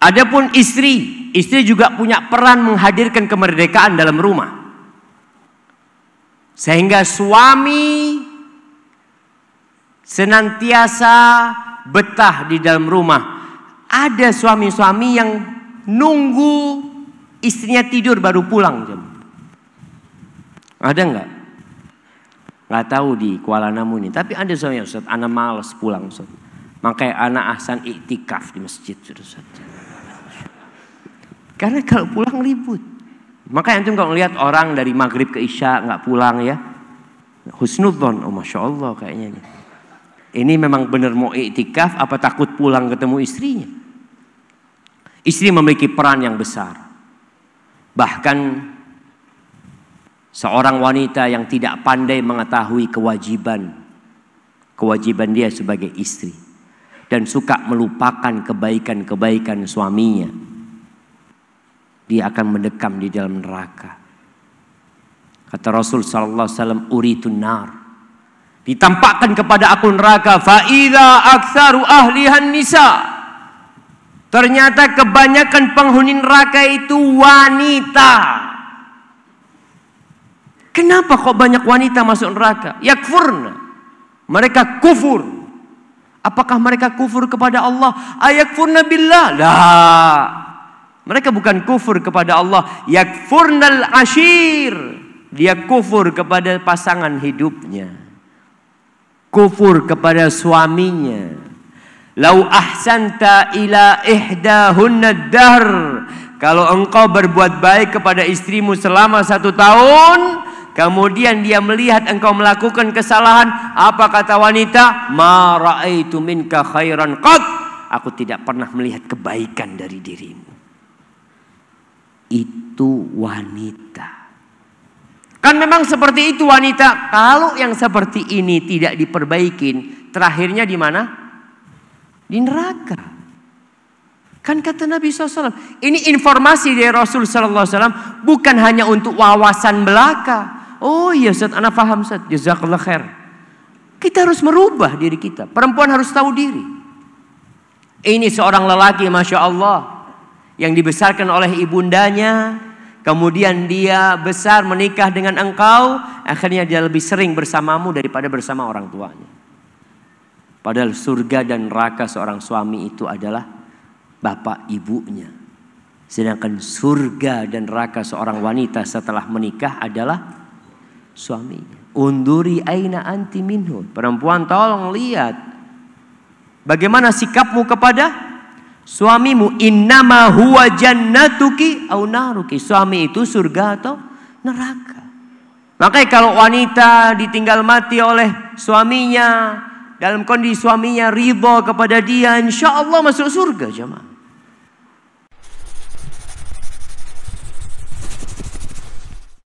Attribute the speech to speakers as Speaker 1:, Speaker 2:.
Speaker 1: Adapun istri, istri juga punya peran menghadirkan kemerdekaan dalam rumah. Sehingga suami senantiasa betah di dalam rumah. Ada suami-suami yang nunggu istrinya tidur baru pulang jam. Ada nggak? Nggak tahu di Kuala Namu ini. Tapi ada suami Ustaz, anak males pulang Makanya anak Ahsan iktikaf di masjid Ustaz. Karena kalau pulang ribut. Makanya antum kalau lihat orang dari maghrib ke isya nggak pulang ya. Husnudon, oh masya Allah kayaknya ini. Ini memang benar mau iktikaf apa takut pulang ketemu istrinya. Istri memiliki peran yang besar. Bahkan seorang wanita yang tidak pandai mengetahui kewajiban kewajiban dia sebagai istri dan suka melupakan kebaikan-kebaikan suaminya dia akan mendekam di dalam neraka. Kata Rasul sallallahu alaihi wasallam Uritu nar. Ditampakkan kepada aku neraka fa idza aktsaru ahlihan nisa. Ternyata kebanyakan penghuni neraka itu wanita. Kenapa kok banyak wanita masuk neraka? Yakfurna. Mereka kufur. Apakah mereka kufur kepada Allah? Ayakfurna billah? Lah. Mereka bukan kufur kepada Allah. Yakfurnal ashir. Dia kufur kepada pasangan hidupnya. Kufur kepada suaminya. Lau ahsanta ila ihdahunna Kalau engkau berbuat baik kepada istrimu selama satu tahun, kemudian dia melihat engkau melakukan kesalahan, apa kata wanita? Ma ra'aitu minka khairan qat. Aku tidak pernah melihat kebaikan dari dirimu itu wanita. Kan memang seperti itu wanita. Kalau yang seperti ini tidak diperbaikin, terakhirnya di mana? Di neraka. Kan kata Nabi SAW, ini informasi dari Rasul SAW bukan hanya untuk wawasan belaka. Oh iya Ustaz, anak faham Ustaz. Jazakallah khair. Kita harus merubah diri kita. Perempuan harus tahu diri. Ini seorang lelaki Masya Allah yang dibesarkan oleh ibundanya. Kemudian dia besar menikah dengan engkau, akhirnya dia lebih sering bersamamu daripada bersama orang tuanya. Padahal surga dan neraka seorang suami itu adalah bapak ibunya. Sedangkan surga dan neraka seorang wanita setelah menikah adalah suaminya. Unduri aina anti minhu. Perempuan tolong lihat. Bagaimana sikapmu kepada Suamimu innama huwa jannatuki au naruki. Suami itu surga atau neraka. Makanya kalau wanita ditinggal mati oleh suaminya. Dalam kondisi suaminya ridho kepada dia. Insya Allah masuk surga jemaah.